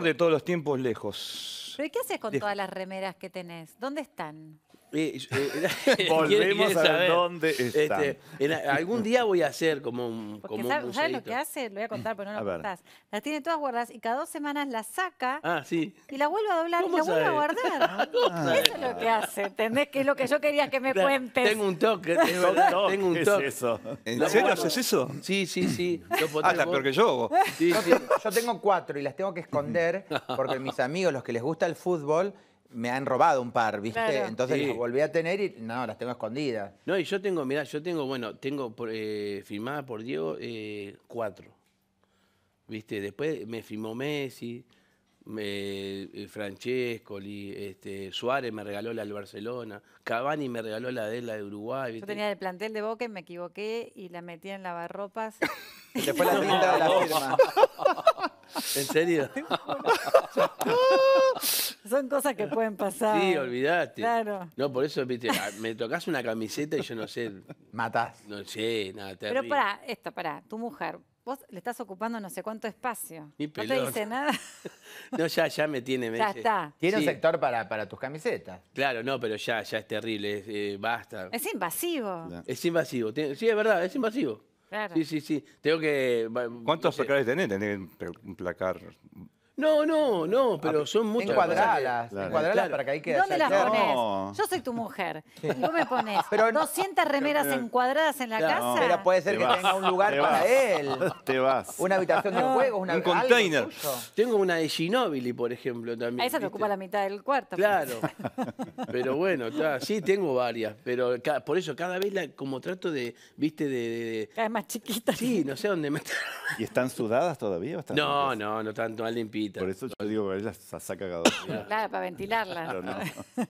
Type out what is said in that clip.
de todos los tiempos lejos. ¿Pero qué haces con todas las remeras que tenés? ¿Dónde están? Volvemos a ver dónde este, está. algún día voy a hacer como un. ¿Sabes lo que hace? Lo voy a contar, pero no lo contás. Las tiene todas guardadas y cada dos semanas las saca ah, sí. y la vuelve a doblar y la vuelve a guardar. Ah, eso es lo que hace, ¿entendés? Que es lo que yo quería que me cuentes. Tengo un toque, tengo, un toque. Es eso? ¿En serio haces eso? Sí, sí, sí. Ah, peor que yo. Sí, Yo tengo cuatro y las tengo que esconder porque mis amigos, los que les gusta el fútbol, me han robado un par, ¿viste? Entonces las volví a tener y no, las tengo escondidas. No, y yo tengo, mirá, yo tengo, bueno, tengo eh, firmada por Diego eh, cuatro. ¿Viste? Después me firmó Messi, me, eh, Francescoli, este, Suárez me regaló la del Barcelona, Cavani me regaló la de la de Uruguay. Yo tenía el plantel de Boca y me equivoqué y la metí en lavarropas. Después la tinta de la firma. ¿En serio? Son cosas que pueden pasar. Sí, olvidaste. Claro. No, por eso, viste, ah, me tocas una camiseta y yo no sé. Matás. No sé, nada, terrible. Pero para pará, esto, pará, tu mujer, vos le estás ocupando no sé cuánto espacio. Mi no te dice nada. No, ya, ya me tiene. me Ya está. Tiene un sector para, tus camisetas. Claro, no, pero ya, ya es terrible, es, eh, basta. Es invasivo. Es invasivo. Sí, es verdad, es invasivo. Sí, sí, sí. Tengo que... ¿Cuántos placares tenés? Tenés un placar no, no, no, pero ah, son muchas Encuadralas, cuadradas encuadralas para que ahí quede ¿Dónde las pones? Yo soy tu mujer. Y me pones 200 remeras encuadradas en la casa. Pero puede ser que tenga un lugar para él. Te vas. Una habitación de juegos, una, Un container. Tengo una de Ginobili, por ejemplo, también. A esa te ocupa la mitad del cuarto. Claro. Pero bueno, sí, tengo varias. Pero por eso cada vez como trato de, viste, de. Cada vez más chiquita. sí, no sé dónde me. ¿Y están sudadas todavía? No, no, no tanto, al limpito. Por eso yo digo, ella se saca cada dos días. Claro, para ventilarla. no.